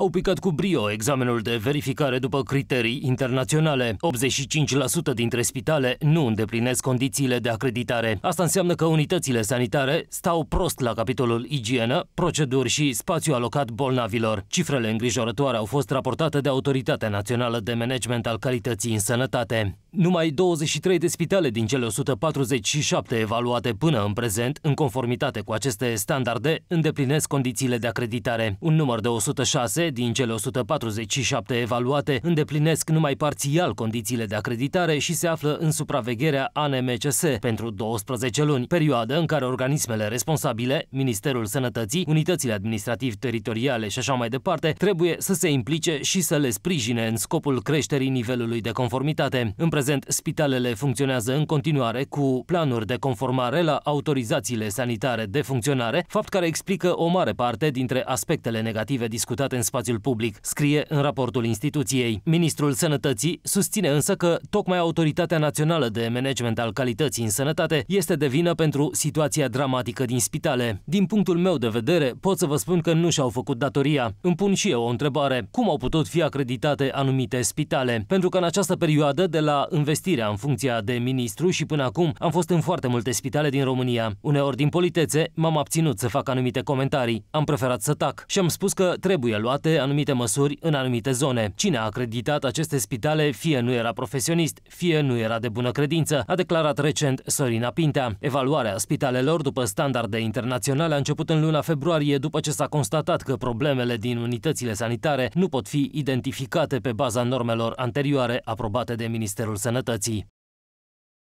au picat cu brio examenul de verificare după criterii internaționale. 85% dintre spitale nu îndeplinesc condițiile de acreditare. Asta înseamnă că unitățile sanitare stau prost la capitolul igienă, proceduri și spațiu alocat bolnavilor. Cifrele îngrijorătoare au fost raportate de Autoritatea Națională de Management al Calității în Sănătate. Numai 23 de spitale din cele 147 evaluate până în prezent, în conformitate cu aceste standarde, îndeplinesc condițiile de acreditare. Un număr de 106 din cele 147 evaluate îndeplinesc numai parțial condițiile de acreditare și se află în supravegherea ANMCS pentru 12 luni, perioadă în care organismele responsabile, Ministerul Sănătății, unitățile administrativ-teritoriale și așa mai departe, trebuie să se implice și să le sprijine în scopul creșterii nivelului de conformitate. În prezent, spitalele funcționează în continuare cu planuri de conformare la autorizațiile sanitare de funcționare, fapt care explică o mare parte dintre aspectele negative discutate în spațiul public, scrie în raportul instituției. Ministrul Sănătății susține însă că tocmai Autoritatea Națională de Management al Calității în Sănătate este de vină pentru situația dramatică din spitale. Din punctul meu de vedere, pot să vă spun că nu și-au făcut datoria. Îmi pun și eu o întrebare. Cum au putut fi acreditate anumite spitale? Pentru că în această perioadă, de la Investirea în funcția de ministru și până acum am fost în foarte multe spitale din România. Uneori din politețe m-am abținut să fac anumite comentarii, am preferat să tac și am spus că trebuie luate anumite măsuri în anumite zone. Cine a acreditat aceste spitale fie nu era profesionist, fie nu era de bună credință, a declarat recent Sorina Pintea. Evaluarea spitalelor după standarde internaționale a început în luna februarie după ce s-a constatat că problemele din unitățile sanitare nu pot fi identificate pe baza normelor anterioare aprobate de Ministerul sănătății.